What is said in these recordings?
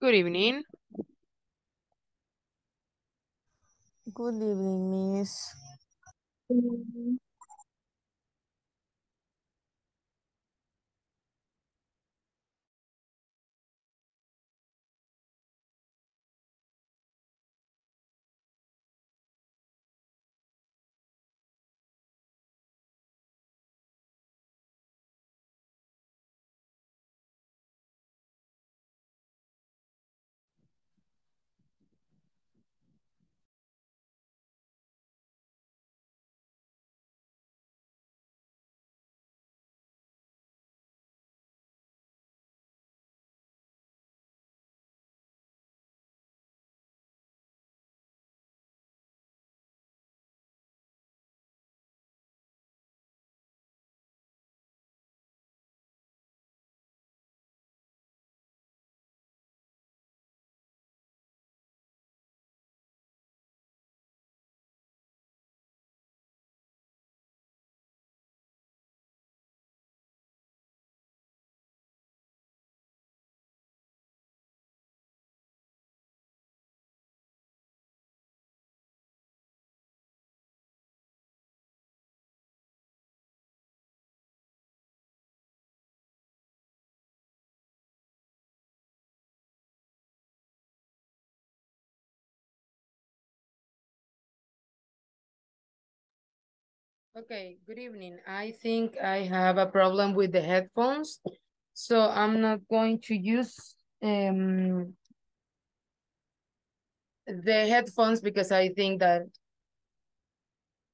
Good evening. Good evening, Miss. Okay, good evening. I think I have a problem with the headphones, so I'm not going to use um, the headphones because I think that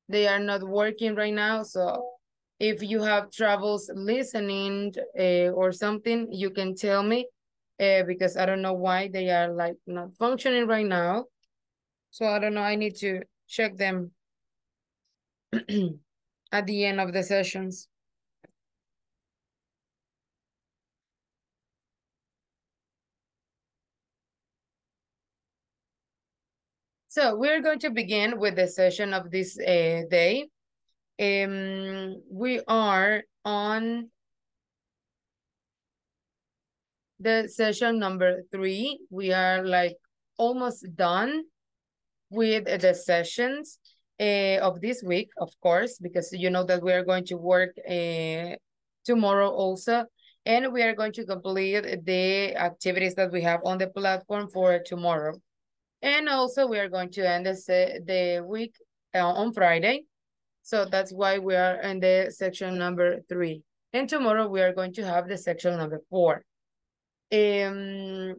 they are not working right now. So if you have troubles listening uh, or something, you can tell me uh, because I don't know why they are like not functioning right now. So I don't know, I need to check them. at the end of the sessions. So we're going to begin with the session of this uh, day. Um, we are on the session number three. We are like almost done with the sessions uh, of this week, of course, because you know that we are going to work uh, tomorrow also. And we are going to complete the activities that we have on the platform for tomorrow. And also we are going to end this, uh, the week eh, on Friday. So that's why we are in the section number three. And tomorrow we are going to have the section number four. Um,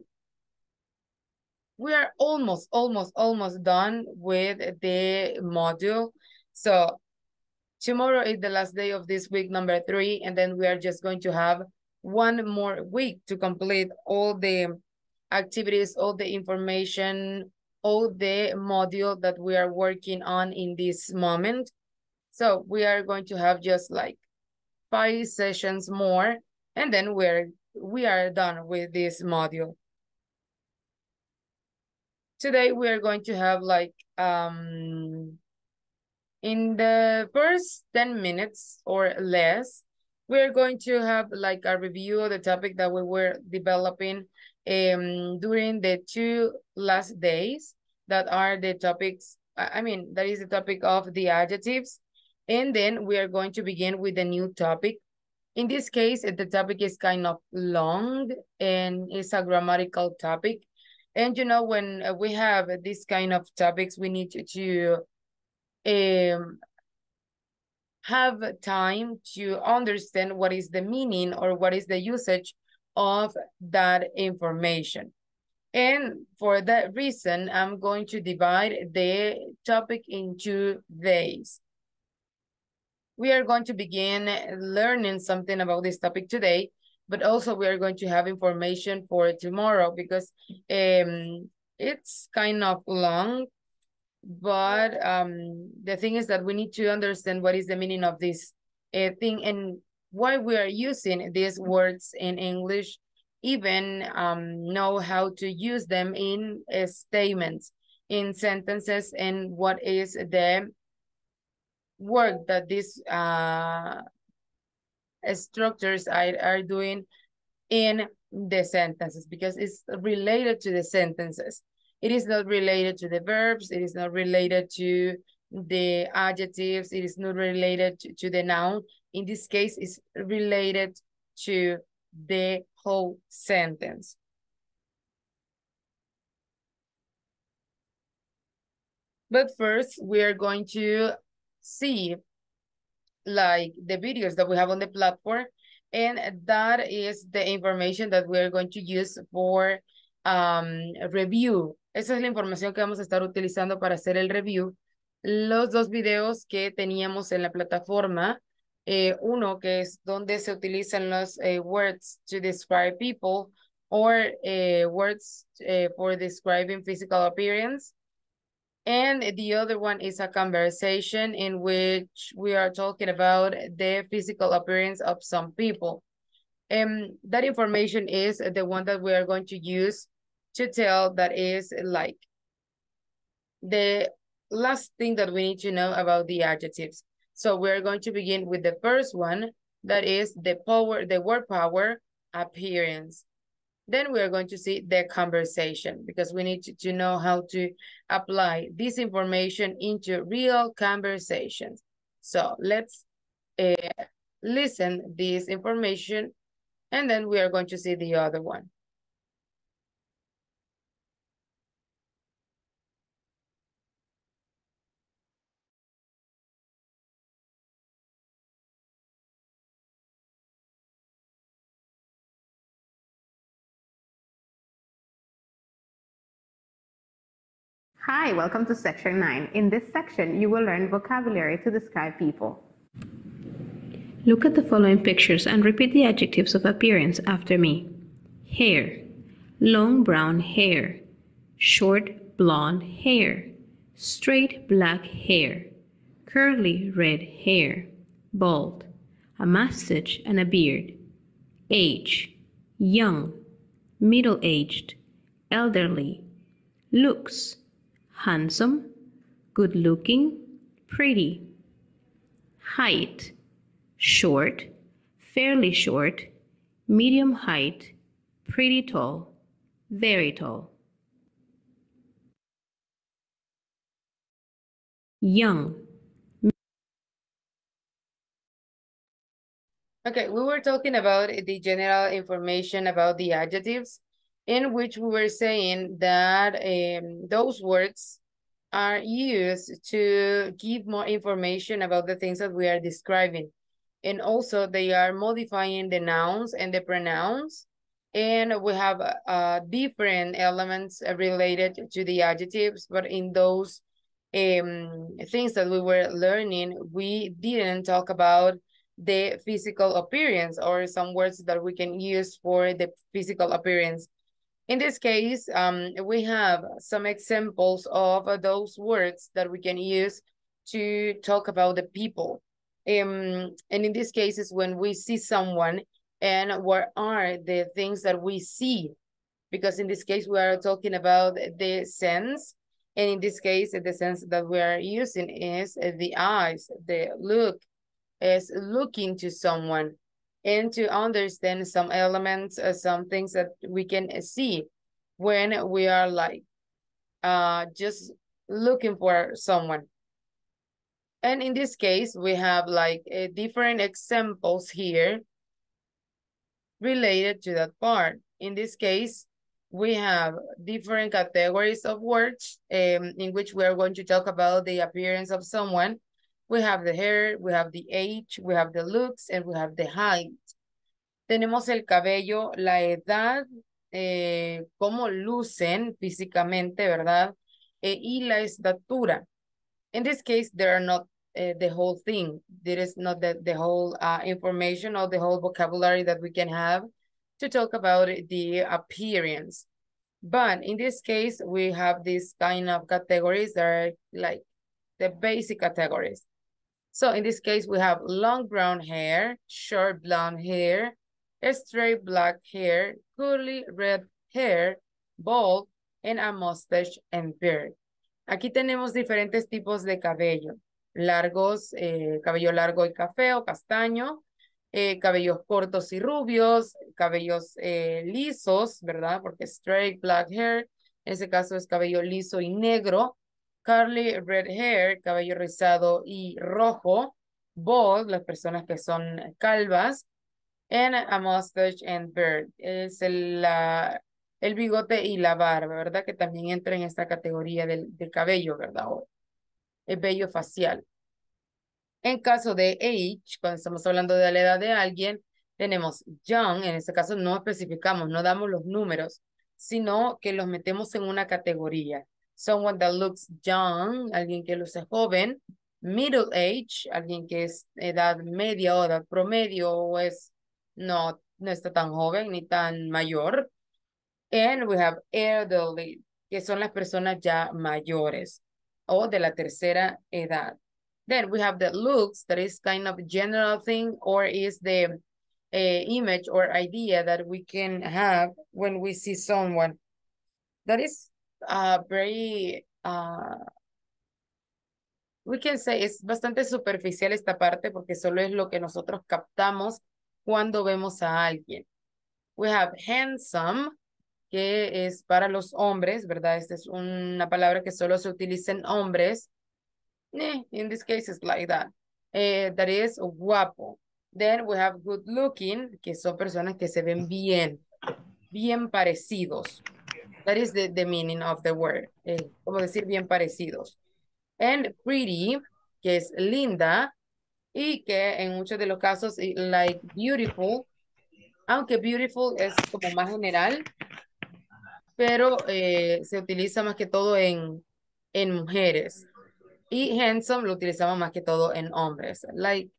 we are almost, almost, almost done with the module. So tomorrow is the last day of this week, number three, and then we are just going to have one more week to complete all the activities, all the information, all the module that we are working on in this moment. So we are going to have just like five sessions more, and then we're we are done with this module today we are going to have like um in the first 10 minutes or less we're going to have like a review of the topic that we were developing um during the two last days that are the topics i mean that is the topic of the adjectives and then we are going to begin with a new topic in this case the topic is kind of long and it's a grammatical topic and you know, when uh, we have these kind of topics, we need to um, have time to understand what is the meaning or what is the usage of that information. And for that reason, I'm going to divide the topic into days. We are going to begin learning something about this topic today, but also we are going to have information for tomorrow because um, it's kind of long, but um, the thing is that we need to understand what is the meaning of this uh, thing and why we are using these words in English, even um, know how to use them in uh, statements, in sentences, and what is the work that this uh, structures are, are doing in the sentences because it's related to the sentences. It is not related to the verbs. It is not related to the adjectives. It is not related to, to the noun. In this case, it's related to the whole sentence. But first, we are going to see like the videos that we have on the platform. And that is the information that we are going to use for um, review. Esa es la información que vamos a estar utilizando para hacer el review. Los dos videos que teníamos en la plataforma, eh, uno que es donde se utilizan los eh, words to describe people or eh, words eh, for describing physical appearance and the other one is a conversation in which we are talking about the physical appearance of some people. And um, that information is the one that we are going to use to tell that is like the last thing that we need to know about the adjectives. So we're going to begin with the first one, that is the power, the word power appearance. Then we are going to see the conversation because we need to, to know how to apply this information into real conversations. So let's uh, listen this information and then we are going to see the other one. Hi, welcome to Section 9. In this section, you will learn vocabulary to describe people. Look at the following pictures and repeat the adjectives of appearance after me. Hair. Long brown hair. Short blonde hair. Straight black hair. Curly red hair. Bald. A mustache and a beard. Age. Young. Middle aged. Elderly. Looks handsome, good looking, pretty. Height short, fairly short, medium height, pretty tall, very tall. Young. Okay, we were talking about the general information about the adjectives in which we were saying that um, those words are used to give more information about the things that we are describing. And also they are modifying the nouns and the pronouns. And we have uh, different elements related to the adjectives, but in those um, things that we were learning, we didn't talk about the physical appearance or some words that we can use for the physical appearance. In this case, um, we have some examples of uh, those words that we can use to talk about the people. Um, and in these cases, when we see someone and what are the things that we see, because in this case, we are talking about the sense. And in this case, the sense that we are using is the eyes, the look, is looking to someone and to understand some elements uh, some things that we can see when we are like uh just looking for someone and in this case we have like uh, different examples here related to that part in this case we have different categories of words um, in which we are going to talk about the appearance of someone we have the hair, we have the age, we have the looks, and we have the height. Tenemos el cabello, la edad, eh, cómo lucen físicamente, ¿verdad? Eh, y la estatura. In this case, there are not uh, the whole thing. There is not the, the whole uh, information or the whole vocabulary that we can have to talk about the appearance. But in this case, we have these kind of categories that are like the basic categories. So in this case, we have long brown hair, short blonde hair, straight black hair, curly red hair, bald, and a mustache and beard. Aquí tenemos diferentes tipos de cabello. Largos, eh, cabello largo y café o castaño, eh, cabellos cortos y rubios, cabellos eh, lisos, ¿verdad? Porque straight black hair, en ese caso es cabello liso y negro, Curly red hair, cabello rizado y rojo. Bald, las personas que son calvas. And a mustache and beard. Es el, el bigote y la barba, ¿verdad? Que también entra en esta categoría del, cabello, ¿verdad? el vello facial. En caso de age, cuando estamos hablando de la edad de alguien, tenemos young, en este caso no especificamos, no damos los números, sino que los metemos en una categoría. someone that looks young, alguien que luce joven, middle age, alguien que es edad media o edad promedio o es no, no está tan joven ni tan mayor. And we have elderly, que son las personas ya mayores o de la tercera edad. Then we have the looks, that is kind of general thing or is the uh, image or idea that we can have when we see someone. That is uh, very, uh, we can say, es bastante superficial esta parte porque solo es lo que nosotros captamos cuando vemos a alguien. We have handsome, que es para los hombres, ¿verdad? Esta es una palabra que solo se utiliza en hombres. Eh, in this case, it's like that. Eh, that is guapo. Then we have good looking, que son personas que se ven bien, bien parecidos. That is the, the meaning of the word. Eh, como decir, bien parecidos. And pretty, que es linda, y que en muchos de los casos, like beautiful, aunque beautiful es como más general, pero eh, se utiliza más que todo en, en mujeres. Y handsome lo utilizamos más que todo en hombres. Like,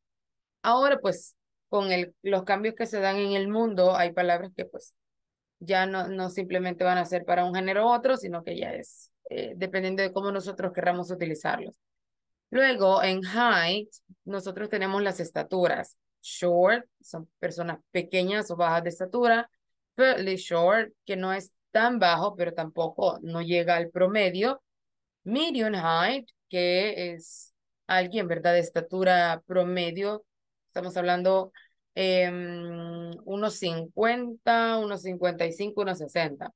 ahora pues, con el, los cambios que se dan en el mundo, hay palabras que pues ya no, no simplemente van a ser para un género u otro, sino que ya es eh, dependiendo de cómo nosotros querramos utilizarlos. Luego, en height, nosotros tenemos las estaturas. Short, son personas pequeñas o bajas de estatura. Fairly short, que no es tan bajo, pero tampoco no llega al promedio. Medium height, que es alguien, ¿verdad? De estatura promedio. Estamos hablando eh, unos 50, unos cinco, unos 60.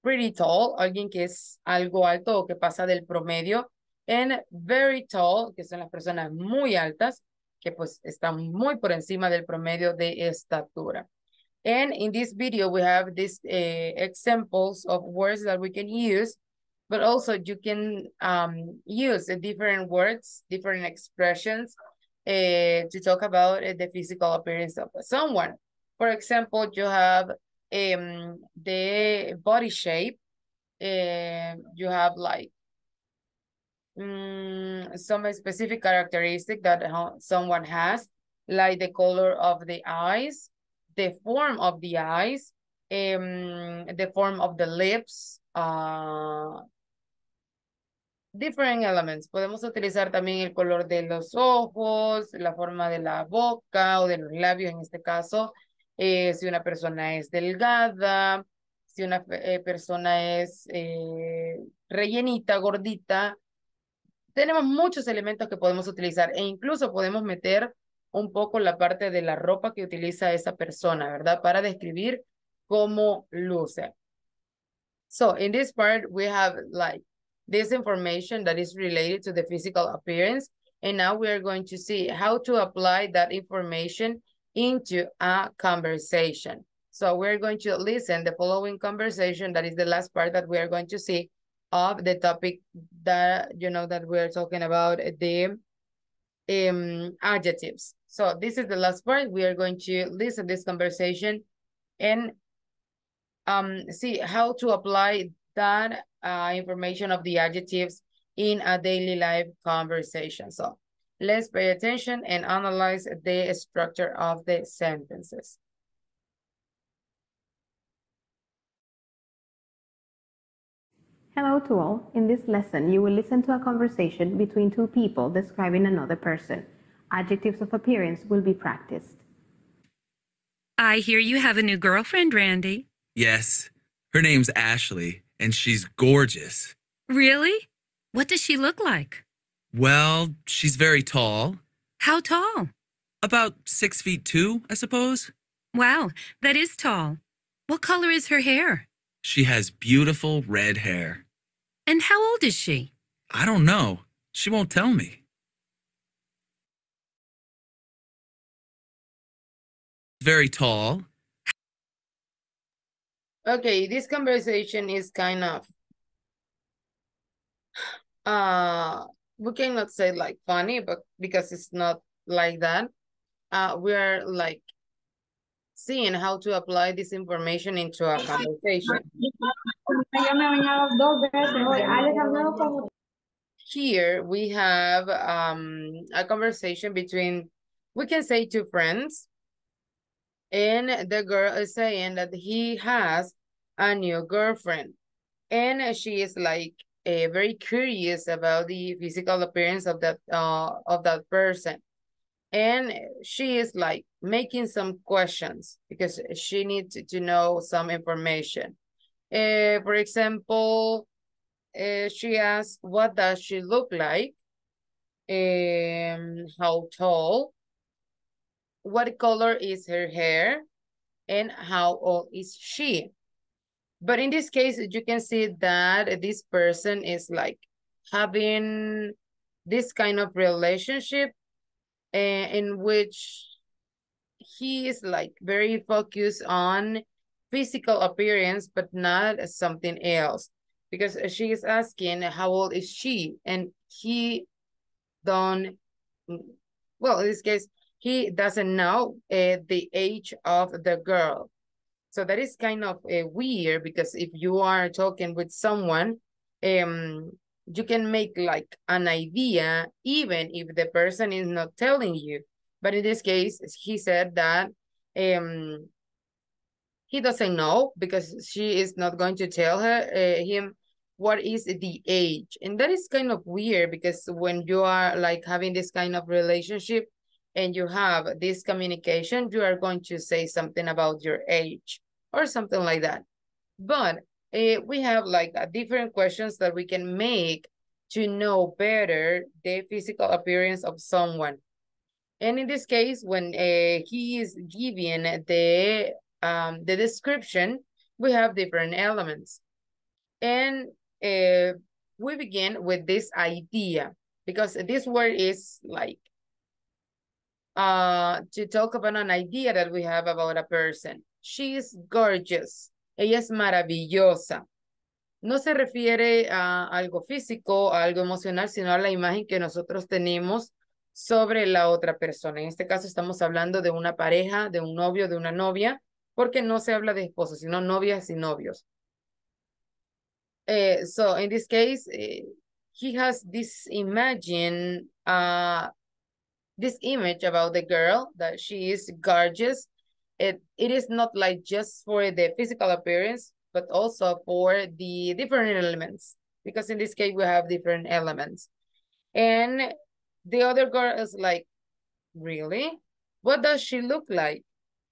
Pretty tall, alguien que es algo alto o que pasa del promedio. And very tall, que son las personas muy altas, que pues están muy por encima del promedio de estatura. And in this video, we have these eh, examples of words that we can use, but also you can um, use different words, different expressions, uh, to talk about uh, the physical appearance of someone. For example, you have um, the body shape. Uh, you have like um, some specific characteristic that someone has, like the color of the eyes, the form of the eyes, um, the form of the lips, uh, different elements. Podemos utilizar también el color de los ojos, la forma de la boca o de los labios en este caso. Eh, si una persona es delgada, si una eh, persona es eh, rellenita, gordita. Tenemos muchos elementos que podemos utilizar e incluso podemos meter un poco la parte de la ropa que utiliza esa persona, ¿verdad? Para describir cómo luce. So, in this part, we have like this information that is related to the physical appearance. And now we are going to see how to apply that information into a conversation. So we're going to listen the following conversation. That is the last part that we are going to see of the topic that, you know, that we're talking about the um, adjectives. So this is the last part. We are going to listen this conversation and um, see how to apply that uh, information of the adjectives in a daily life conversation. So let's pay attention and analyze the structure of the sentences. Hello to all. In this lesson, you will listen to a conversation between two people describing another person. Adjectives of appearance will be practiced. I hear you have a new girlfriend, Randy. Yes. Her name's Ashley and she's gorgeous. Really? What does she look like? Well, she's very tall. How tall? About six feet two, I suppose. Wow, that is tall. What color is her hair? She has beautiful red hair. And how old is she? I don't know. She won't tell me. Very tall. Okay, this conversation is kind of, uh, we cannot say like funny, but because it's not like that, uh, we are like seeing how to apply this information into a conversation. Here we have um, a conversation between, we can say two friends, and the girl is saying that he has a new girlfriend. And she is like a eh, very curious about the physical appearance of that uh, of that person. And she is like making some questions because she needs to know some information. Uh, for example, uh, she asks, what does she look like? Um, how tall? What color is her hair? And how old is she? But in this case, you can see that this person is like having this kind of relationship eh, in which he is like very focused on physical appearance, but not something else. Because she is asking how old is she? And he don't, well, in this case, he doesn't know uh, the age of the girl. So that is kind of uh, weird because if you are talking with someone, um, you can make like an idea even if the person is not telling you. But in this case, he said that um, he doesn't know because she is not going to tell her uh, him what is the age, and that is kind of weird because when you are like having this kind of relationship, and you have this communication, you are going to say something about your age or something like that. But uh, we have like uh, different questions that we can make to know better the physical appearance of someone. And in this case, when uh, he is giving the, um, the description, we have different elements. And uh, we begin with this idea because this word is like Uh, to talk about an idea that we have about a person. She is gorgeous. Ella es maravillosa. No se refiere a algo físico, a algo emocional, sino a la imagen que nosotros tenemos sobre la otra persona. En este caso estamos hablando de una pareja, de un novio, de una novia, porque no se habla de esposos, sino novias y novios. Eh, so in this case, eh, he has this imagine uh, this image about the girl that she is gorgeous it it is not like just for the physical appearance but also for the different elements because in this case we have different elements and the other girl is like really what does she look like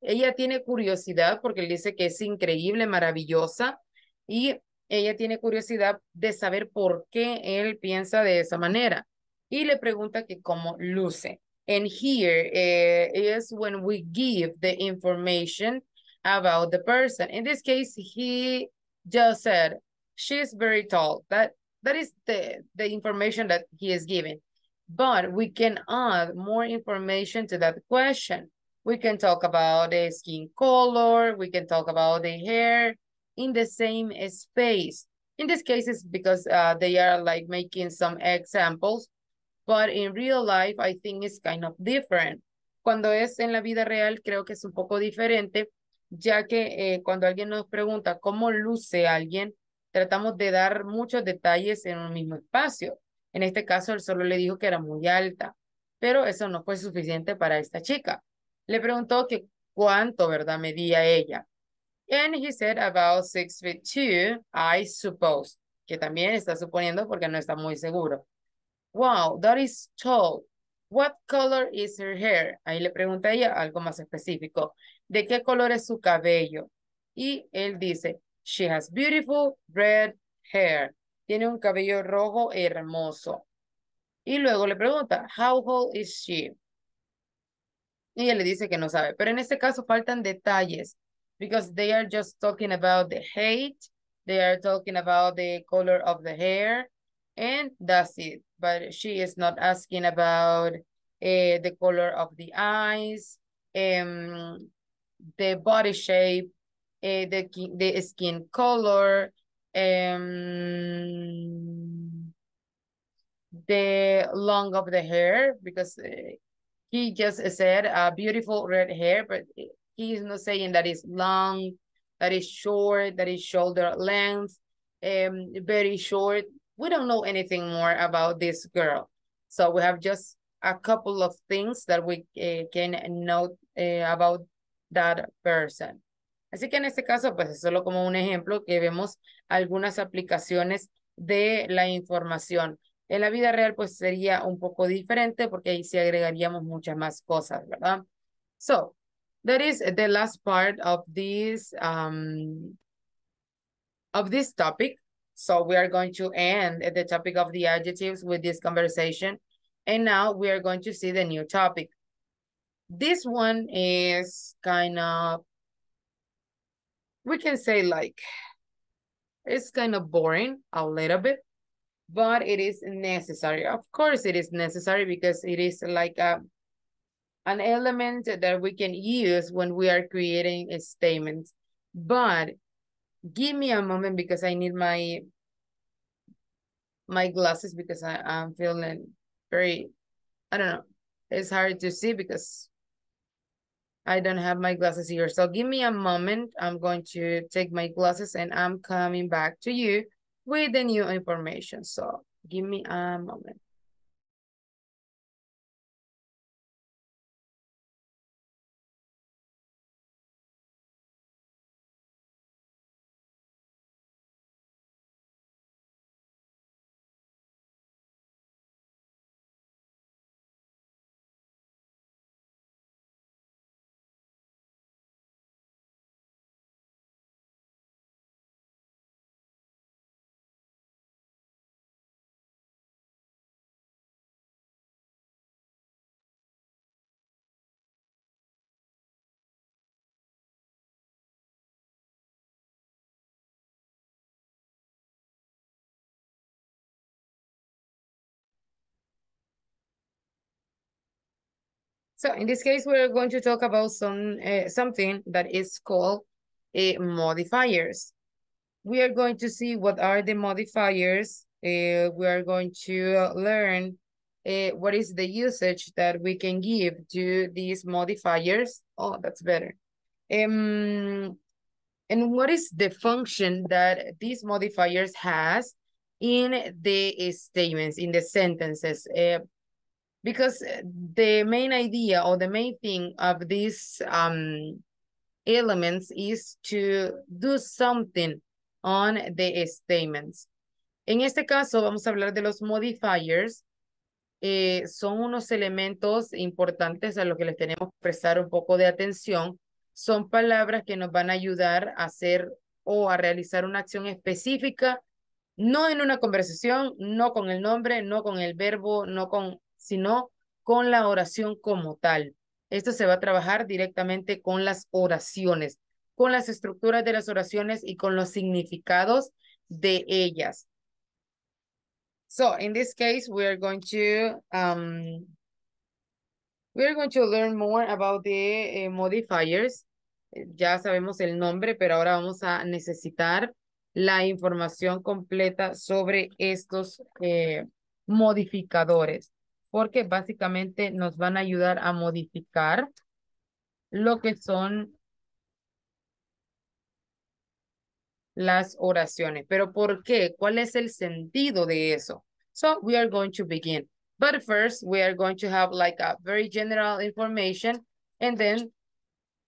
ella tiene curiosidad porque le dice que es increíble maravillosa y ella tiene curiosidad de saber por qué él piensa de esa manera y le pregunta que cómo luce And here eh, is when we give the information about the person. In this case, he just said, she's very tall. That That is the, the information that he is giving. But we can add more information to that question. We can talk about the skin color. We can talk about the hair in the same space. In this case, it's because uh, they are like making some examples but in real life, I think it's kind of different. Cuando es en la vida real, creo que es un poco diferente, ya que eh, cuando alguien nos pregunta cómo luce alguien, tratamos de dar muchos detalles en un mismo espacio. En este caso, él solo le dijo que era muy alta, pero eso no fue suficiente para esta chica. Le preguntó que cuánto, ¿verdad?, medía ella. And he said about six I suppose, que también está suponiendo porque no está muy seguro. Wow, that is tall. What color is her hair? Ahí le pregunta ella algo más específico. ¿De qué color es su cabello? Y él dice, she has beautiful red hair. Tiene un cabello rojo hermoso. Y luego le pregunta, how old is she? Y ella le dice que no sabe. Pero en este caso faltan detalles. Because they are just talking about the height. They are talking about the color of the hair. and that's it. But she is not asking about uh, the color of the eyes, um, the body shape, uh, the, the skin color, um, the long of the hair, because eh, he just said uh, beautiful red hair, but he is not saying that it's long, that is short, that is shoulder length, um, very short, we don't know anything more about this girl. So we have just a couple of things that we eh, can note eh, about that person. Así que en este caso, pues es solo como un ejemplo que vemos algunas aplicaciones de la información. En la vida real, pues sería un poco diferente porque ahí sí agregaríamos muchas más cosas, ¿verdad? So, that is the last part of this, um, of this topic. So we are going to end at the topic of the adjectives with this conversation. And now we are going to see the new topic. This one is kind of, we can say like, it's kind of boring a little bit, but it is necessary. Of course it is necessary because it is like a, an element that we can use when we are creating a statement. But give me a moment because I need my my glasses because I, I'm feeling very, I don't know, it's hard to see because I don't have my glasses here. So give me a moment. I'm going to take my glasses and I'm coming back to you with the new information. So give me a moment. So in this case, we're going to talk about some uh, something that is called uh, modifiers. We are going to see what are the modifiers. Uh, we are going to learn what is the usage that we can give to these modifiers. Oh, that's better. Um, and what is the function that these modifiers has in the statements, in the sentences. Uh, because eh, the main idea or the main thing of these um, elements is to do something on the statements. En este caso, vamos a hablar de los modifiers. Eh, son unos elementos importantes a los que les tenemos que prestar un poco de atención. Son palabras que nos van a ayudar a hacer o a realizar una acción específica, no en una conversación, no con el nombre, no con el verbo, no con sino con la oración como tal. Esto se va a trabajar directamente con las oraciones, con las estructuras de las oraciones y con los significados de ellas. So in this case, we are going to um, we are going to learn more about the eh, modifiers. Eh, ya sabemos el nombre, pero ahora vamos a necesitar la información completa sobre estos eh, modificadores porque básicamente nos van a ayudar a modificar lo que son las oraciones. Pero ¿por qué? ¿Cuál es el sentido de eso? So we are going to begin. But first, we are going to have like a very general information and then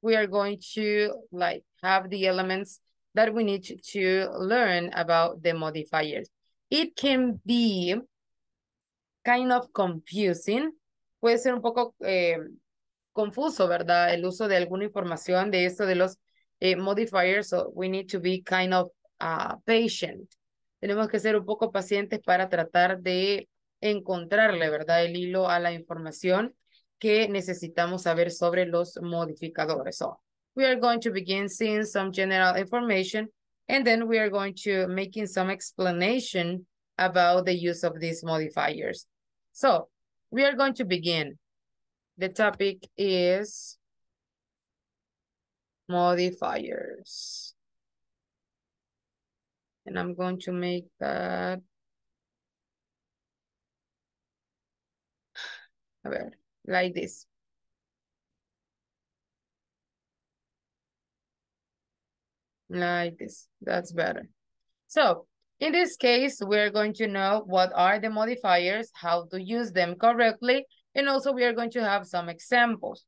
we are going to like have the elements that we need to learn about the modifiers. It can be kind of confusing. Puede ser un poco eh, confuso, ¿verdad? El uso de alguna información de esto de los eh, modifiers. So we need to be kind of uh, patient. Tenemos que ser un poco pacientes para tratar de encontrarle, ¿verdad? El hilo a la información que necesitamos saber sobre los modificadores. So we are going to begin seeing some general information and then we are going to making some explanation about the use of these modifiers. So we are going to begin. The topic is modifiers. And I'm going to make that. Ver, like this. Like this, that's better. So in this case, we're going to know what are the modifiers, how to use them correctly, and also we are going to have some examples.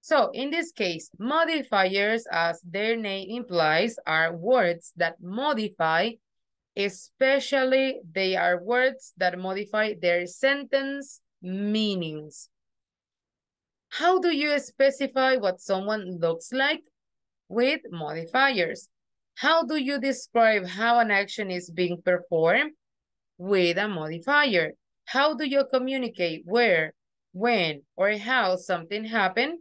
So in this case, modifiers, as their name implies, are words that modify, especially they are words that modify their sentence meanings. How do you specify what someone looks like? With modifiers. How do you describe how an action is being performed? With a modifier. How do you communicate where, when, or how something happened?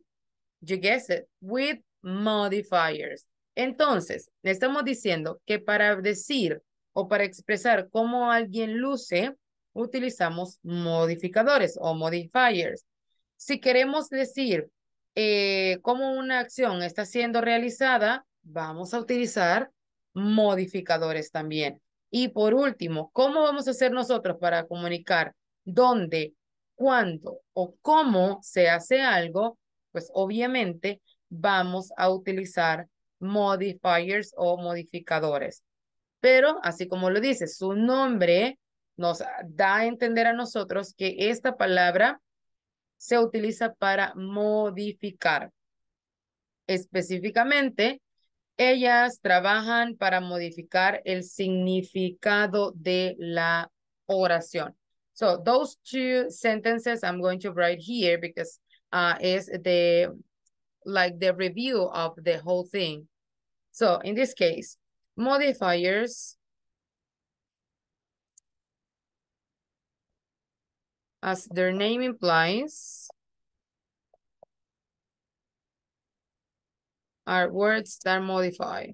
You guess it, with modifiers. Entonces, le estamos diciendo que para decir o para expresar cómo alguien luce, utilizamos modificadores o modifiers. Si queremos decir eh, cómo una acción está siendo realizada, vamos a utilizar modificadores también. Y por último, ¿cómo vamos a hacer nosotros para comunicar dónde, cuándo o cómo se hace algo? Pues obviamente vamos a utilizar modifiers o modificadores. Pero así como lo dice, su nombre nos da a entender a nosotros que esta palabra se utiliza para modificar. Específicamente, ellas trabajan para modificar el significado de la oración. So those two sentences I'm going to write here because uh, is the like the review of the whole thing. So in this case, modifiers as their name implies are words that modify.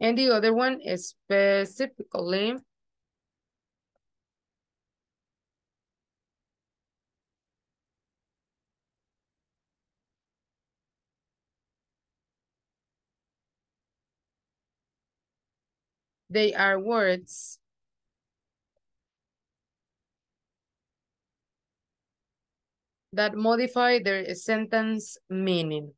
And the other one is specifically They are words that modify their sentence meaning.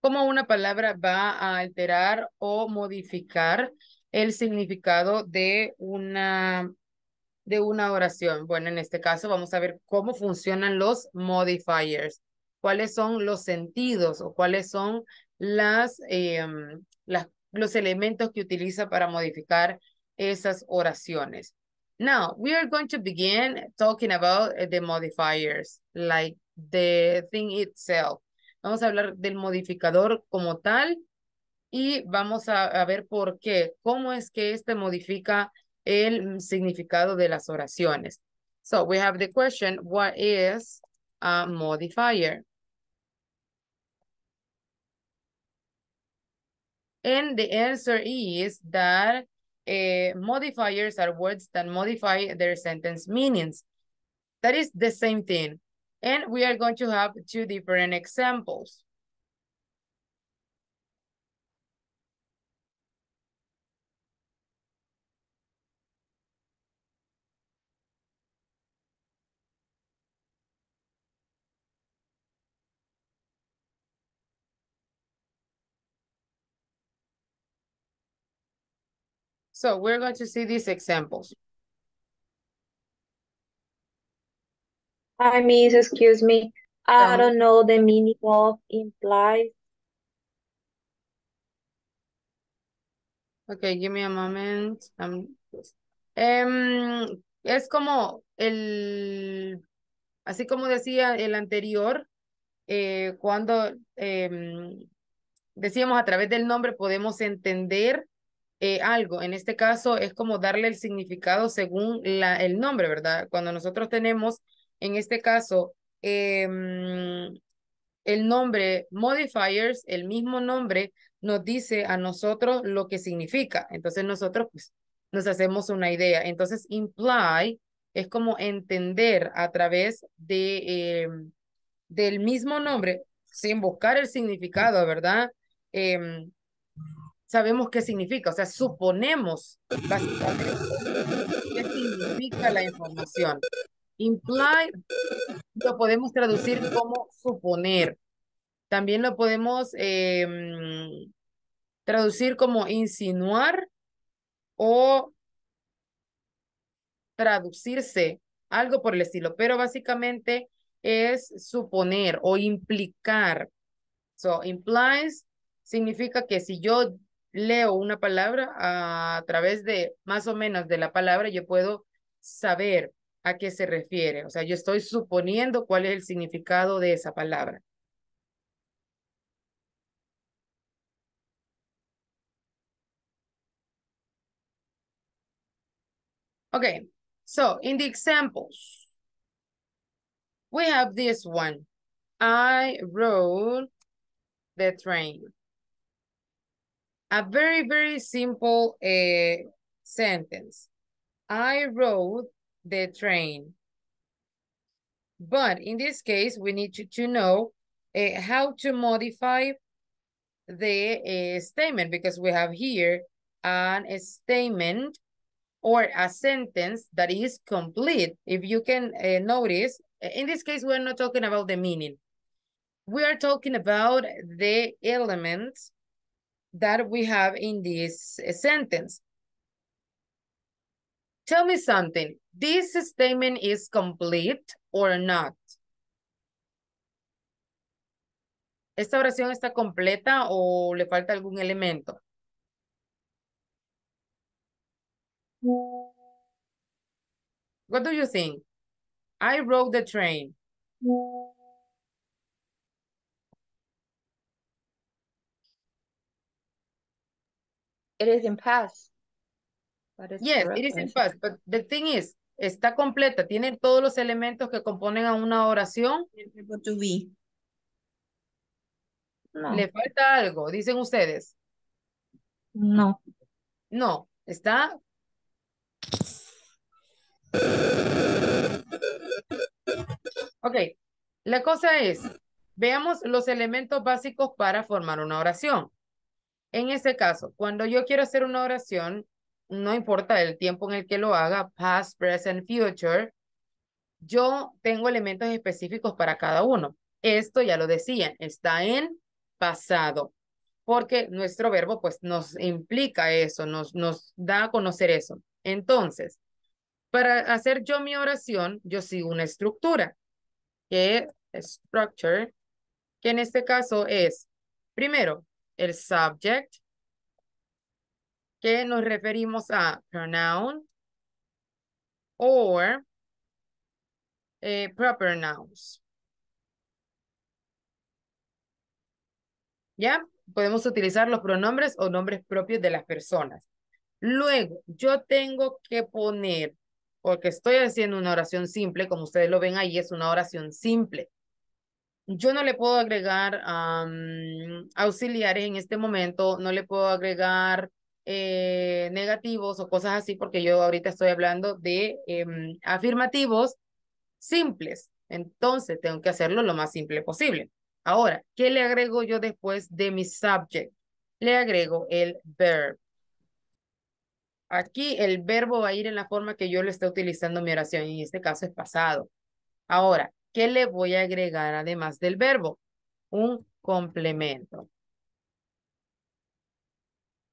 Como una palabra va a alterar o modificar el significado de una de una oración. Bueno, en este caso vamos a ver cómo funcionan los modifiers, cuáles son los sentidos o cuáles son las, eh, las los elementos que utiliza para modificar esas oraciones. Now, we are going to begin talking about eh, the modifiers, like the thing itself. Vamos a hablar del modificador como tal y vamos a ver por qué, cómo es que este modifica el significado de las oraciones. So we have the question, what is a modifier? And the answer is that uh, modifiers are words that modify their sentence meanings. That is the same thing. And we are going to have two different examples. So we're going to see these examples. I mean, excuse me, I um, don't know the meaning of implies. Okay, give me a moment. Um, em, es como el, así como decía el anterior, eh, cuando em, decíamos a través del nombre podemos entender eh, algo. En este caso es como darle el significado según la, el nombre, ¿verdad? Cuando nosotros tenemos, en este caso, em, el nombre modifiers, el mismo nombre, nos dice a nosotros lo que significa. Entonces nosotros pues, nos hacemos una idea. Entonces imply es como entender a través de, em, del mismo nombre, sin buscar el significado, ¿verdad? Em, sabemos qué significa, o sea, suponemos básicamente qué significa la información. Imply lo podemos traducir como suponer. También lo podemos em, traducir como insinuar o traducirse, algo por el estilo, pero básicamente es suponer o implicar. So, implies significa que si yo leo una palabra, a través de más o menos de la palabra yo puedo saber a qué se refiere. O sea, yo estoy suponiendo cuál es el significado de esa palabra. Okay, so in the examples, we have this one. I rode the train. a very, very simple uh, sentence. I rode the train. But in this case, we need to, to know uh, how to modify the uh, statement because we have here an a statement or a sentence that is complete. If you can uh, notice, in this case, we're not talking about the meaning. We are talking about the elements that we have in this eh, sentence. Tell me something. This statement is complete or not. ¿Esta oración está completa o le falta algún elemento? What do you think? I rode the train. it is in past. Yes, it is in past, but the thing is, está completa, tiene todos los elementos que componen a una oración. To be. ¿Le falta algo? Dicen ustedes. No. No, está... Ok, la cosa es, veamos los elementos básicos para formar una oración. En ese caso, cuando yo quiero hacer una oración, no importa el tiempo en el que lo haga, past, present, future, yo tengo elementos específicos para cada uno. Esto ya lo decía, está en pasado, porque nuestro verbo pues nos implica eso, nos, nos da a conocer eso. Entonces, para hacer yo mi oración, yo sigo una estructura, que structure, que en este caso es, primero, el subject, que nos referimos a pronoun or eh, proper nouns. ¿Ya? Podemos utilizar los pronombres o nombres propios de las personas. Luego, yo tengo que poner, porque estoy haciendo una oración simple, como ustedes lo ven ahí, es una oración simple yo no le puedo agregar auxiliares en este momento, no le puedo agregar eh, negativos o cosas así, porque yo ahorita estoy hablando de em, afirmativos simples. Entonces, tengo que hacerlo lo más simple posible. Ahora, ¿qué le agrego yo después de mi subject? Le agrego el verb. Aquí el verbo va a ir en la forma que yo lo esté utilizando mi oración, y en este caso es pasado. Ahora, ¿Qué le voy a agregar además del verbo? Un complemento.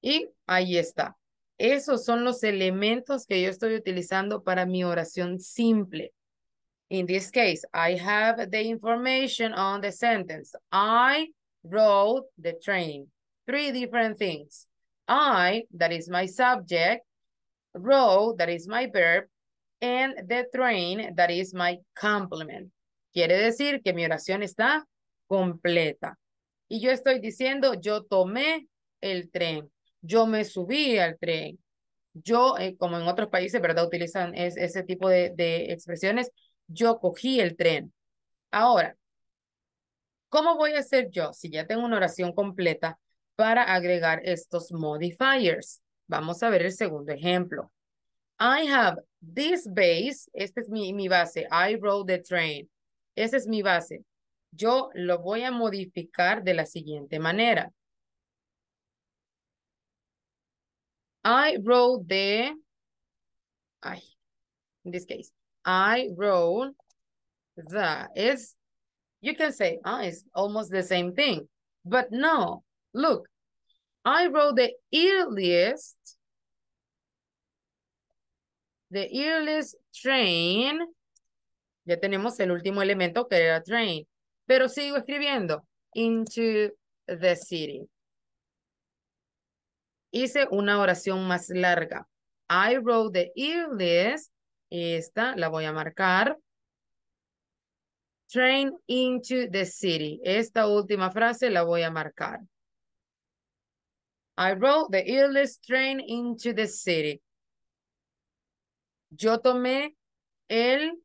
Y ahí está. Esos son los elementos que yo estoy utilizando para mi oración simple. In this case, I have the information on the sentence. I rode the train. Three different things. I, that is my subject, row, that is my verb, and the train, that is my complement. Quiere decir que mi oración está completa. Y yo estoy diciendo, yo tomé el tren, yo me subí al tren. Yo, eh, como en otros países, ¿verdad? Utilizan ese tipo de, expresiones, yo cogí el tren. Ahora, ¿cómo voy a hacer yo, si ya tengo una oración completa, para agregar estos modifiers? Vamos a ver el segundo ejemplo. I have this base, esta es mi, mi base, I rode the train. Esa es mi base. Yo lo voy a modificar de la siguiente manera. I wrote the, ay, in this case, I wrote the, is, you can say, ah, it's almost the same thing. But no, look, I wrote the earliest, the earliest train ya tenemos el último elemento que era train. Pero sigo escribiendo. Into the city. Hice una oración más larga. I wrote the earliest. Esta la voy a marcar. Train into the city. Esta última frase la voy a marcar. I wrote the earliest train into the city. Yo tomé el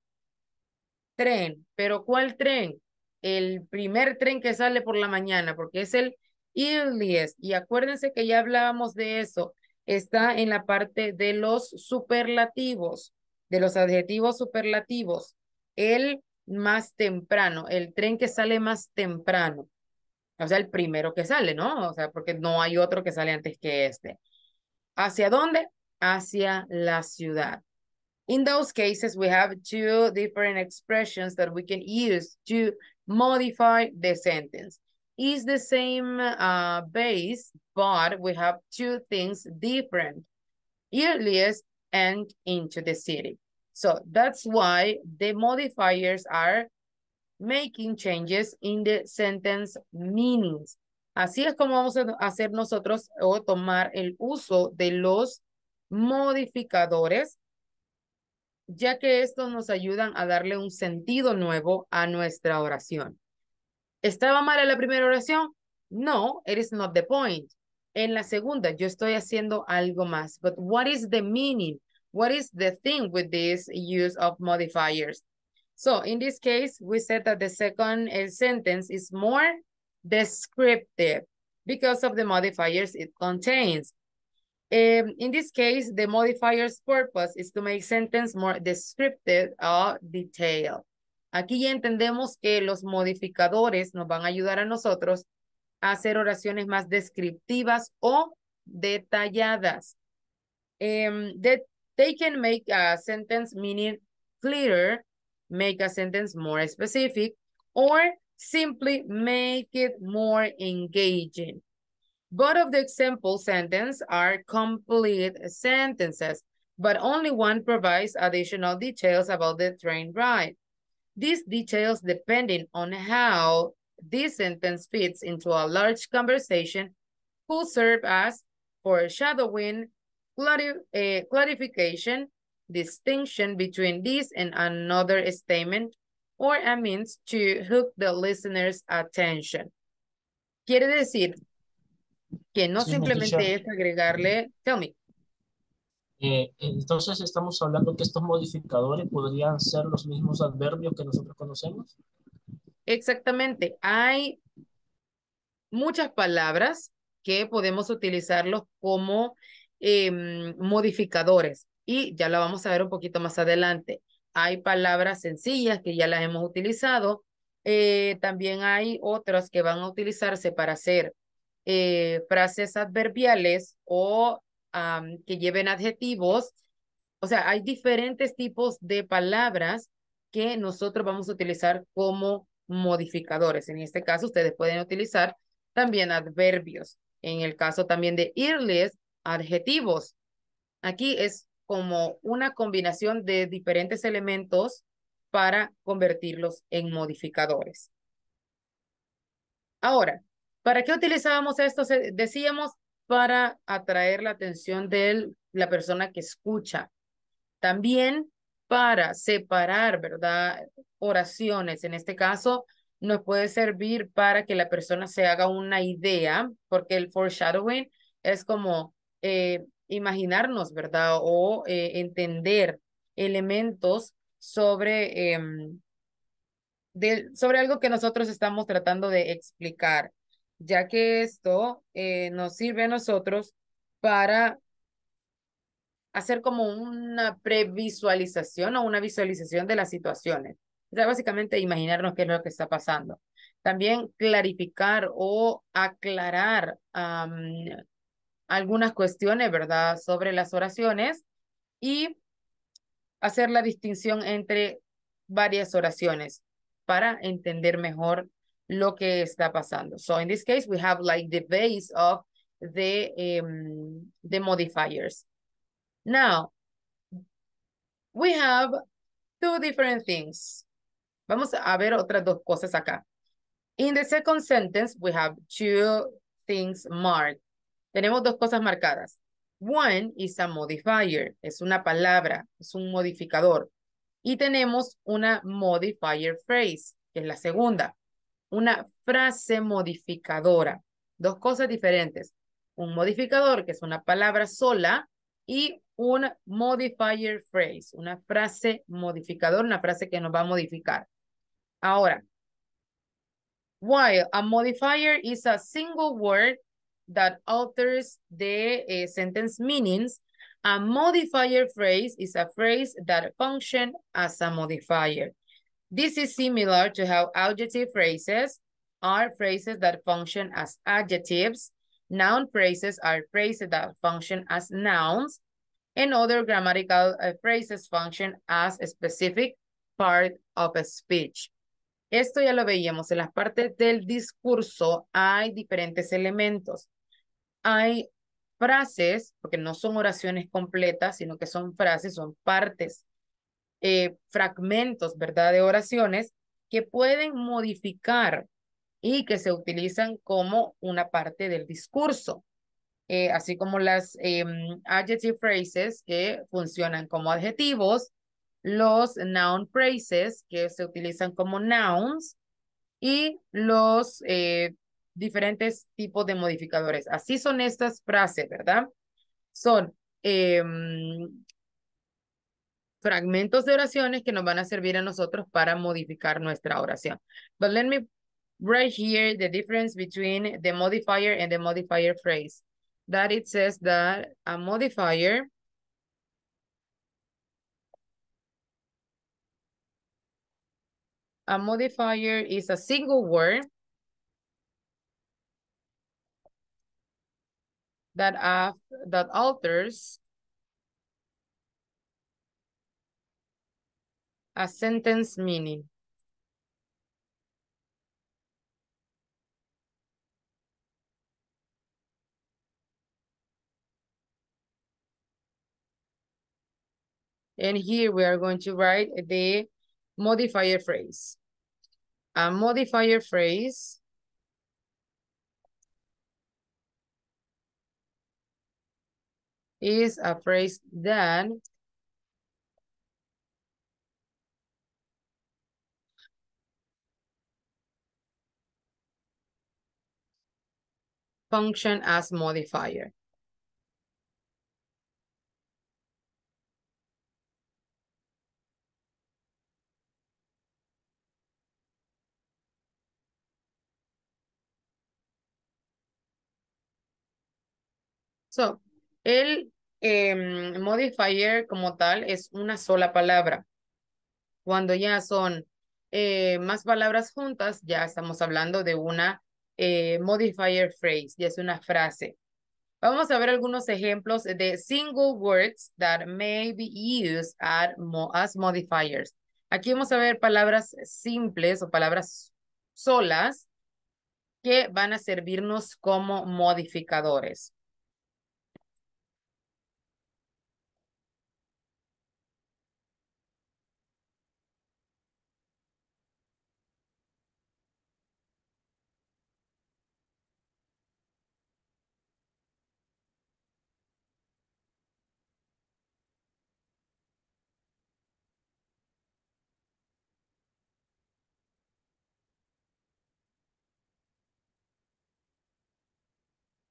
tren, pero ¿cuál tren? El primer tren que sale por la mañana, porque es el earliest. Y acuérdense que ya hablábamos de eso. Está en la parte de los superlativos, de los adjetivos superlativos. El más temprano, el tren que sale más temprano. O sea, el primero que sale, ¿no? O sea, porque no hay otro que sale antes que este. ¿Hacia dónde? Hacia la ciudad. In those cases, we have two different expressions that we can use to modify the sentence. It's the same uh, base, but we have two things different, earliest and into the city. So that's why the modifiers are making changes in the sentence meanings. Así es como vamos a hacer nosotros o tomar el uso de los modificadores ya que estos nos ayudan a darle un sentido nuevo a nuestra oración. ¿Estaba en la primera oración? No, it is not the point. En la segunda, yo estoy haciendo algo más. But what is the meaning? What is the thing with this use of modifiers? So in this case, we said that the second eh, sentence is more descriptive because of the modifiers it contains. Em, in this case, the modifier's purpose is to make sentence more descriptive or detailed. Aquí ya entendemos que los modificadores nos van a ayudar a nosotros a hacer oraciones más descriptivas o detalladas. Em, they can make a sentence meaning clearer, make a sentence more specific, or simply make it more engaging. Both of the example sentences are complete sentences, but only one provides additional details about the train ride. These details depending on how this sentence fits into a large conversation could serve as foreshadowing, eh, clarification, distinction between this and another statement, or a means to hook the listener's attention. Quiere decir que no simplemente es agregarle, tell me. Eh, entonces estamos hablando que estos modificadores podrían ser los mismos adverbios que nosotros conocemos. Exactamente. Hay muchas palabras que podemos utilizarlos como em, modificadores y ya lo vamos a ver un poquito más adelante. Hay palabras sencillas que ya las hemos utilizado. Eh, también hay otras que van a utilizarse para hacer eh, frases adverbiales o que lleven adjetivos. O sea, hay diferentes tipos de palabras que nosotros vamos a utilizar como modificadores. En este caso, ustedes pueden utilizar también adverbios. En el caso también de irles, adjetivos. Aquí es como una combinación de diferentes elementos para convertirlos en modificadores. Ahora, ¿Para qué utilizábamos esto? Decíamos para atraer la atención de la persona que escucha. También para separar, ¿verdad? Oraciones. En este caso, nos puede servir para que la persona se haga una idea, porque el foreshadowing es como eh, imaginarnos, ¿verdad? O eh, entender elementos sobre, em, sobre algo que nosotros estamos tratando de explicar ya que esto eh, nos sirve a nosotros para hacer como una previsualización o una visualización de las situaciones. O sea, básicamente imaginarnos qué es lo que está pasando. También clarificar o aclarar algunas cuestiones, ¿verdad?, sobre las oraciones y hacer la distinción entre varias oraciones para entender mejor lo que está pasando. So in this case, we have like the base of the, um, the modifiers. Now, we have two different things. Vamos a ver otras dos cosas acá. In the second sentence, we have two things marked. Tenemos dos cosas marcadas. One is a modifier, es una palabra, es un modificador. Y tenemos una modifier phrase, que es la segunda una frase modificadora. Dos cosas diferentes. Un modificador, que es una palabra sola, y un modifier phrase, una frase modificadora, una frase que nos va a modificar. Ahora, while a modifier is a single word that alters the eh, sentence meanings, a modifier phrase is a phrase that function as a modifier. This is similar to how adjective phrases are phrases that function as adjectives, noun phrases are phrases that function as nouns, and other grammatical uh, phrases function as a specific part of a speech. Esto ya lo veíamos. En las partes del discurso hay diferentes elementos. Hay frases, porque no son oraciones completas, sino que son frases, son partes eh, fragmentos, ¿verdad?, de oraciones que pueden modificar y que se utilizan como una parte del discurso, eh, así como las eh, adjective phrases que funcionan como adjetivos, los noun phrases que se utilizan como nouns y los diferentes tipos de modificadores. Así son estas frases, ¿verdad? Son em, fragmentos de oraciones que nos van a servir a nosotros para modificar nuestra oración. But let me write here the difference between the modifier and the modifier phrase. That it says that a modifier a modifier is a single word that, that alters A sentence meaning. And here we are going to write the modifier phrase. A modifier phrase is a phrase that function as modifier. So, el em, modifier como tal es una sola palabra. Cuando ya son eh, más palabras juntas, ya estamos hablando de una eh, modifier phrase, y es una frase. Vamos a ver algunos ejemplos de single words that may be used as modifiers. Aquí vamos a ver palabras simples o palabras solas que van a servirnos como modificadores.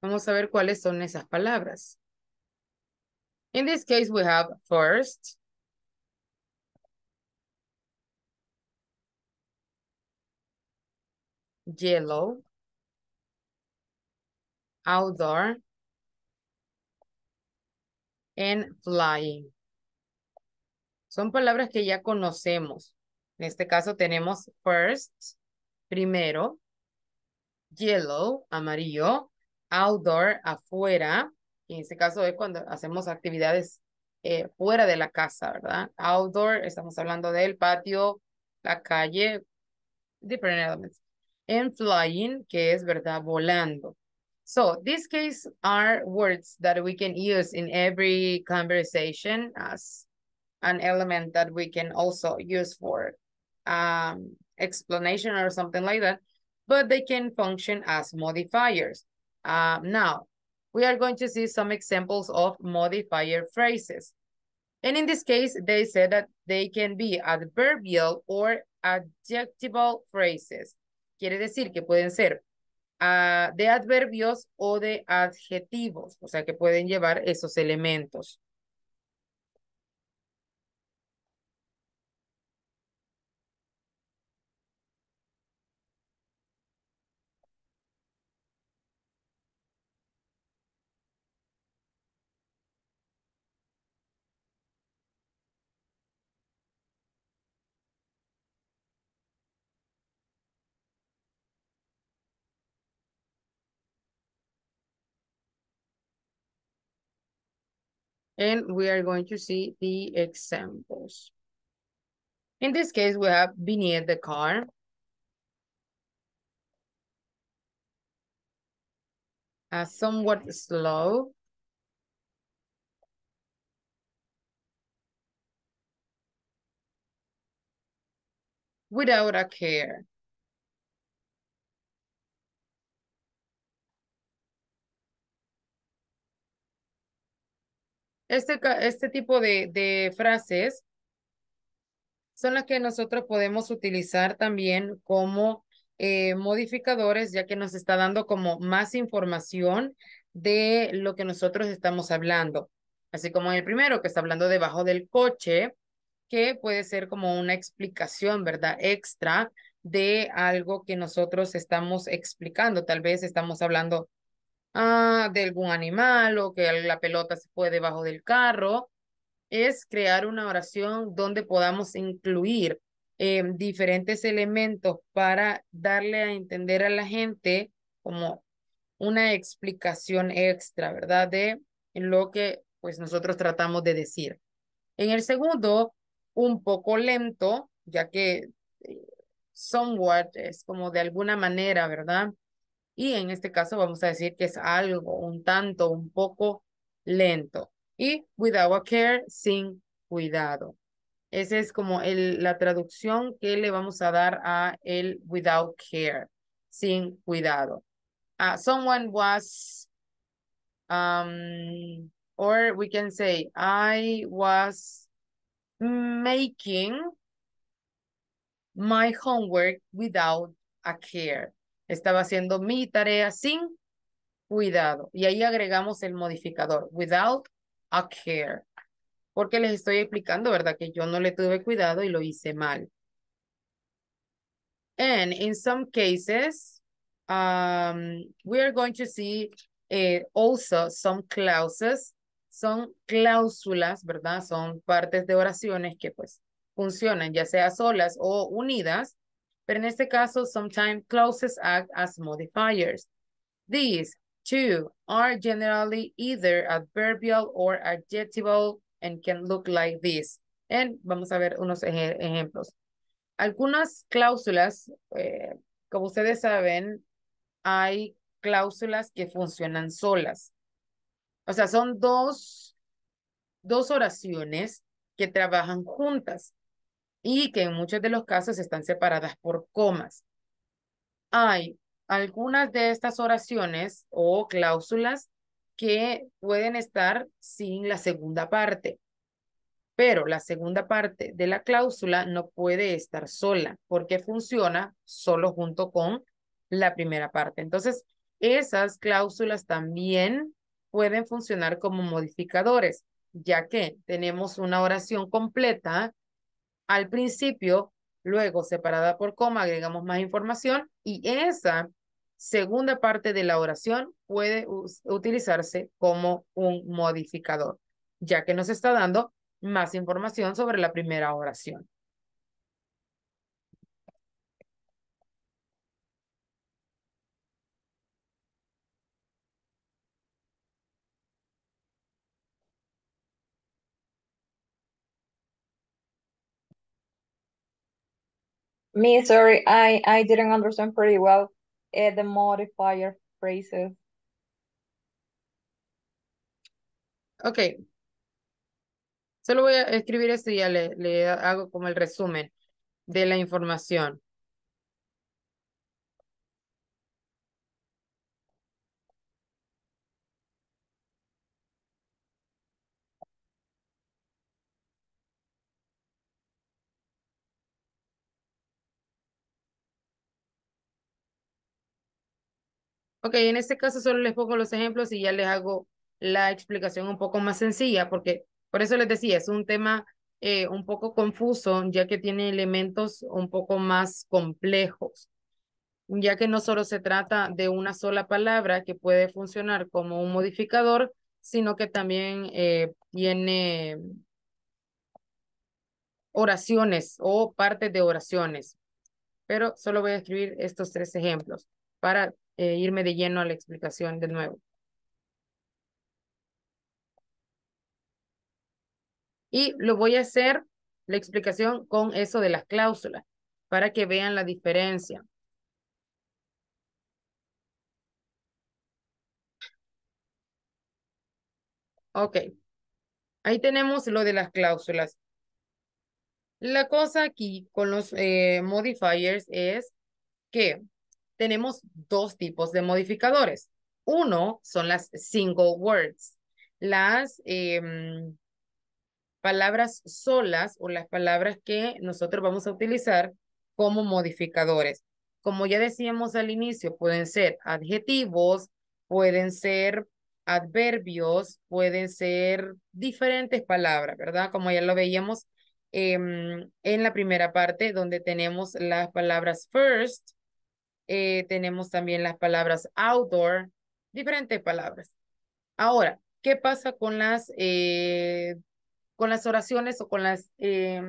Vamos a ver cuáles son esas palabras. In this case, we have first, yellow, outdoor, and flying. Son palabras que ya conocemos. En este caso tenemos first, primero, yellow, amarillo, outdoor, afuera, y en este caso es cuando hacemos actividades eh, fuera de la casa, ¿verdad? Outdoor, estamos hablando del patio, la calle, different elements. And flying, que es, ¿verdad? Volando. So these case are words that we can use in every conversation as an element that we can also use for um, explanation or something like that, but they can function as modifiers. Um, now, we are going to see some examples of modifier phrases. And in this case, they said that they can be adverbial or adjectival phrases. Quiere decir que pueden ser uh, de adverbios o de adjetivos, o sea que pueden llevar esos elementos. and we are going to see the examples. In this case, we have beneath the car. Uh, somewhat slow. Without a care. Este, este, tipo de, frases son las que nosotros podemos utilizar también como eh, modificadores, ya que nos está dando como más información de lo que nosotros estamos hablando. Así como el primero, que está hablando debajo del coche, que puede ser como una explicación, ¿verdad? Extra de algo que nosotros estamos explicando. Tal vez estamos hablando Ah, de algún animal o que la pelota se fue debajo del carro, es crear una oración donde podamos incluir em, diferentes elementos para darle a entender a la gente como una explicación extra, ¿verdad? De lo que pues nosotros tratamos de decir. En el segundo, un poco lento, ya que eh, somewhat es como de alguna manera, ¿verdad? y en este caso vamos a decir que es algo, un tanto, un poco lento. Y without a care, sin cuidado. Esa es como el, la traducción que le vamos a dar a el without care, sin cuidado. Ah, someone was, um, or we can say, I was making my homework without a care. Estaba haciendo mi tarea sin cuidado. Y ahí agregamos el modificador, without a care. Porque les estoy explicando, ¿verdad? Que yo no le tuve cuidado y lo hice mal. And in some cases, um, we are going to see eh, also some clauses. Son cláusulas, ¿verdad? Son partes de oraciones que pues funcionan ya sea solas o unidas pero en este caso, sometimes clauses act as modifiers. These two are generally either adverbial or adjectival and can look like this. And vamos a ver unos ejemplos. Algunas cláusulas, eh, como ustedes saben, hay cláusulas que funcionan solas. O sea, son dos, dos oraciones que trabajan juntas y que en muchos de los casos están separadas por comas. Hay algunas de estas oraciones o cláusulas que pueden estar sin la segunda parte, pero la segunda parte de la cláusula no puede estar sola porque funciona solo junto con la primera parte. Entonces, esas cláusulas también pueden funcionar como modificadores, ya que tenemos una oración completa al principio, luego separada por coma, agregamos más información y esa segunda parte de la oración puede utilizarse como un modificador, ya que nos está dando más información sobre la primera oración. Me, sorry, I, I didn't understand pretty well eh, the modifier phrases. Ok. Solo voy a escribir esto y ya le hago como el resumen de la información. Ok, en este caso solo les pongo los ejemplos y ya les hago la explicación un poco más sencilla, porque por eso les decía, es un tema eh, un poco confuso, ya que tiene elementos un poco más complejos, ya que no solo se trata de una sola palabra que puede funcionar como un modificador, sino que también eh, tiene oraciones o partes de oraciones. Pero solo voy a escribir estos tres ejemplos para eh, irme de lleno a la explicación de nuevo. Y lo voy a hacer la explicación con eso de las cláusulas para que vean la diferencia. Ok. Ahí tenemos lo de las cláusulas. La cosa aquí con los eh, modifiers es que tenemos dos tipos de modificadores. Uno son las single words, las em, palabras solas o las palabras que nosotros vamos a utilizar como modificadores. Como ya decíamos al inicio, pueden ser adjetivos, pueden ser adverbios, pueden ser diferentes palabras, ¿verdad? Como ya lo veíamos em, en la primera parte donde tenemos las palabras first, eh, tenemos también las palabras outdoor, diferentes palabras. Ahora, ¿qué pasa con las, eh, con las oraciones o con los eh,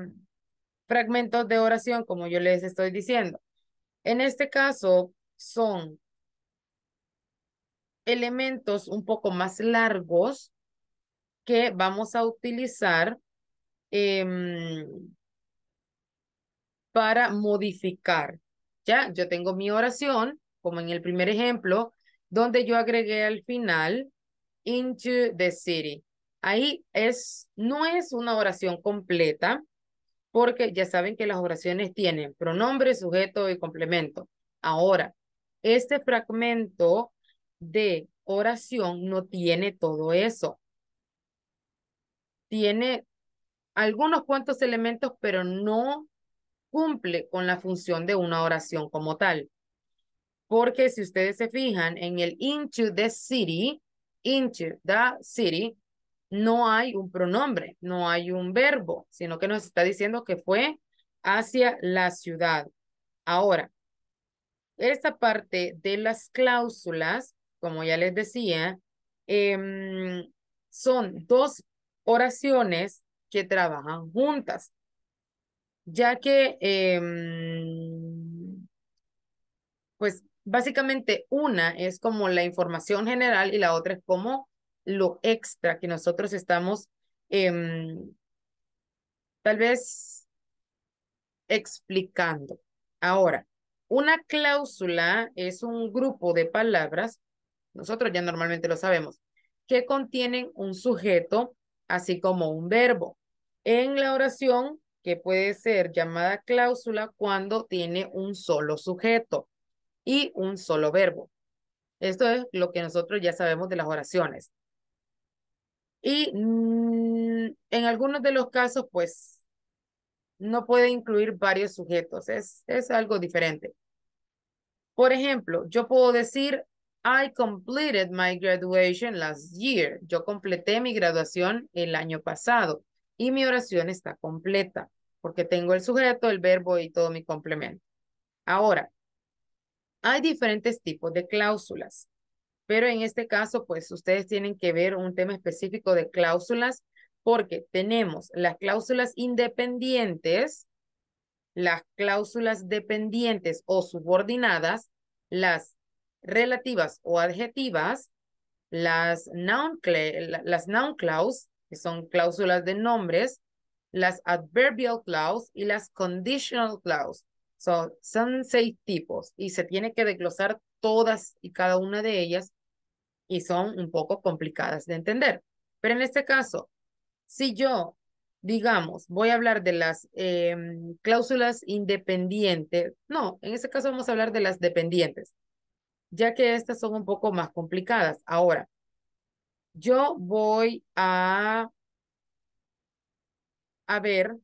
fragmentos de oración, como yo les estoy diciendo? En este caso, son elementos un poco más largos que vamos a utilizar em, para modificar ¿ya? Yo tengo mi oración, como en el primer ejemplo, donde yo agregué al final into the city. Ahí es, no es una oración completa, porque ya saben que las oraciones tienen pronombre, sujeto y complemento. Ahora, este fragmento de oración no tiene todo eso. Tiene algunos cuantos elementos, pero no cumple con la función de una oración como tal. Porque si ustedes se fijan en el into the city, into the city, no hay un pronombre, no hay un verbo, sino que nos está diciendo que fue hacia la ciudad. Ahora, esta parte de las cláusulas, como ya les decía, em, son dos oraciones que trabajan juntas ya que, em, pues básicamente una es como la información general y la otra es como lo extra que nosotros estamos em, tal vez explicando. Ahora, una cláusula es un grupo de palabras, nosotros ya normalmente lo sabemos, que contienen un sujeto, así como un verbo. En la oración que puede ser llamada cláusula cuando tiene un solo sujeto y un solo verbo. Esto es lo que nosotros ya sabemos de las oraciones. Y mm, en algunos de los casos, pues, no puede incluir varios sujetos. Es, es algo diferente. Por ejemplo, yo puedo decir, I completed my graduation last year. Yo completé mi graduación el año pasado y mi oración está completa porque tengo el sujeto, el verbo y todo mi complemento. Ahora, hay diferentes tipos de cláusulas, pero en este caso, pues ustedes tienen que ver un tema específico de cláusulas porque tenemos las cláusulas independientes, las cláusulas dependientes o subordinadas, las relativas o adjetivas, las noun, las noun que son cláusulas de nombres, las adverbial clause y las conditional clause. So, son seis tipos y se tiene que desglosar todas y cada una de ellas y son un poco complicadas de entender. Pero en este caso, si yo, digamos, voy a hablar de las em, cláusulas independientes, no, en este caso vamos a hablar de las dependientes, ya que estas son un poco más complicadas. Ahora, yo voy a, a ver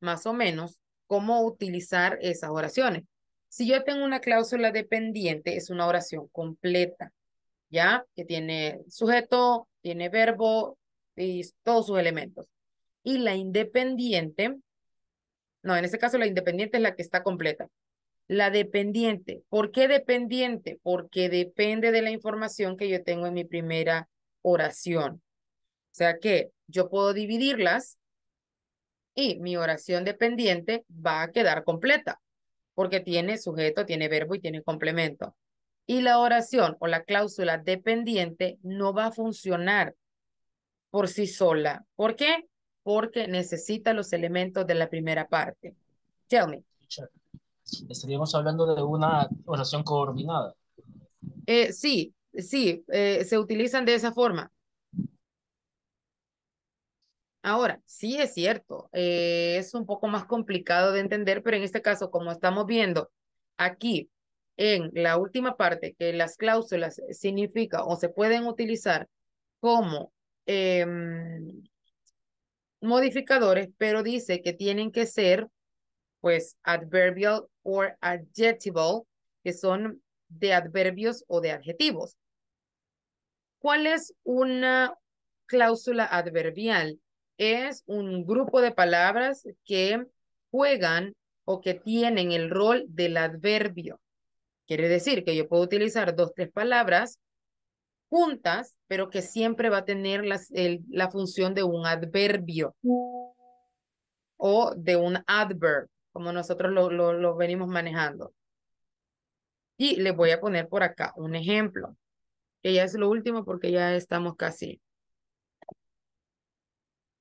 más o menos cómo utilizar esas oraciones. Si yo tengo una cláusula dependiente, es una oración completa, ¿ya? Que tiene sujeto, tiene verbo y todos sus elementos. Y la independiente, no, en este caso la independiente es la que está completa. La dependiente, ¿por qué dependiente? Porque depende de la información que yo tengo en mi primera oración. O sea que yo puedo dividirlas y mi oración dependiente va a quedar completa porque tiene sujeto, tiene verbo y tiene complemento. Y la oración o la cláusula dependiente no va a funcionar por sí sola. ¿Por qué? Porque necesita los elementos de la primera parte. Tell me. Estaríamos hablando de una oración coordinada. Eh, sí, sí, eh, se utilizan de esa forma. Ahora, sí es cierto, eh, es un poco más complicado de entender, pero en este caso, como estamos viendo aquí en la última parte, que las cláusulas significa o se pueden utilizar como em, modificadores, pero dice que tienen que ser pues adverbial o adjectival, que son de adverbios o de adjetivos. ¿Cuál es una cláusula adverbial? Es un grupo de palabras que juegan o que tienen el rol del adverbio. Quiere decir que yo puedo utilizar dos, tres palabras juntas, pero que siempre va a tener la función de un adverbio o de un adverb, como nosotros lo venimos manejando. Y les voy a poner por acá un ejemplo, que ya es lo último porque ya estamos casi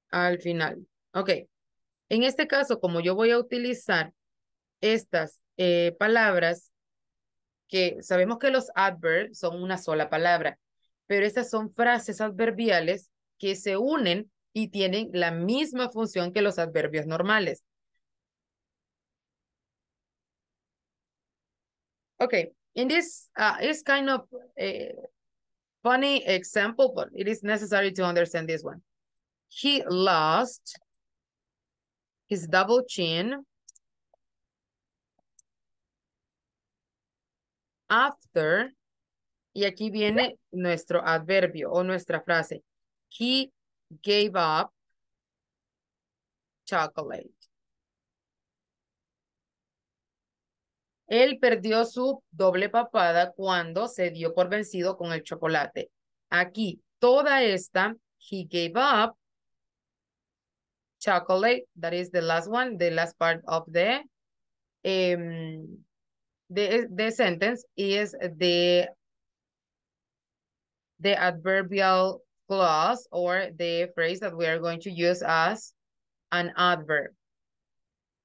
al final. Ok, en este caso, como yo voy a utilizar estas eh, palabras, que sabemos que los adverbs son una sola palabra, pero estas son frases adverbiales que se unen y tienen la misma función que los adverbios normales. Okay, in this, uh, it's kind of a eh, funny example, but it is necessary to understand this one. He lost his double chin after, y aquí viene nuestro adverbio o nuestra frase. He gave up chocolate. Él perdió su doble papada cuando se dio por vencido con el chocolate. Aquí, toda esta, he gave up chocolate, that is the last one, the last part of the, em, sentence is the, the adverbial clause or the phrase that we are going to use as an adverb.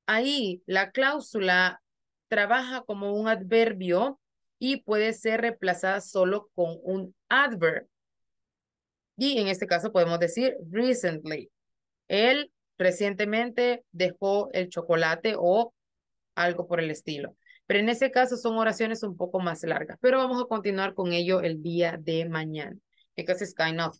Ahí la cláusula trabaja como un adverbio y puede ser reemplazada solo con un adverb. Y en este caso podemos decir recently. Él recientemente dejó el chocolate o algo por el estilo. Pero en ese caso son oraciones un poco más largas. Pero vamos a continuar con ello el día de mañana. Because it's kind of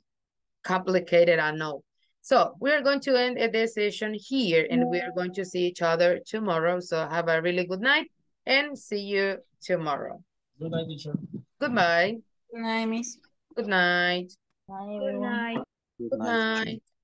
complicated, I know. So we are going to end this session here and we are going to see each other tomorrow. So have a really good night. and see you tomorrow. Good night, teacher. Goodbye. Good night, miss. Good night. Good night. Good night. Good night.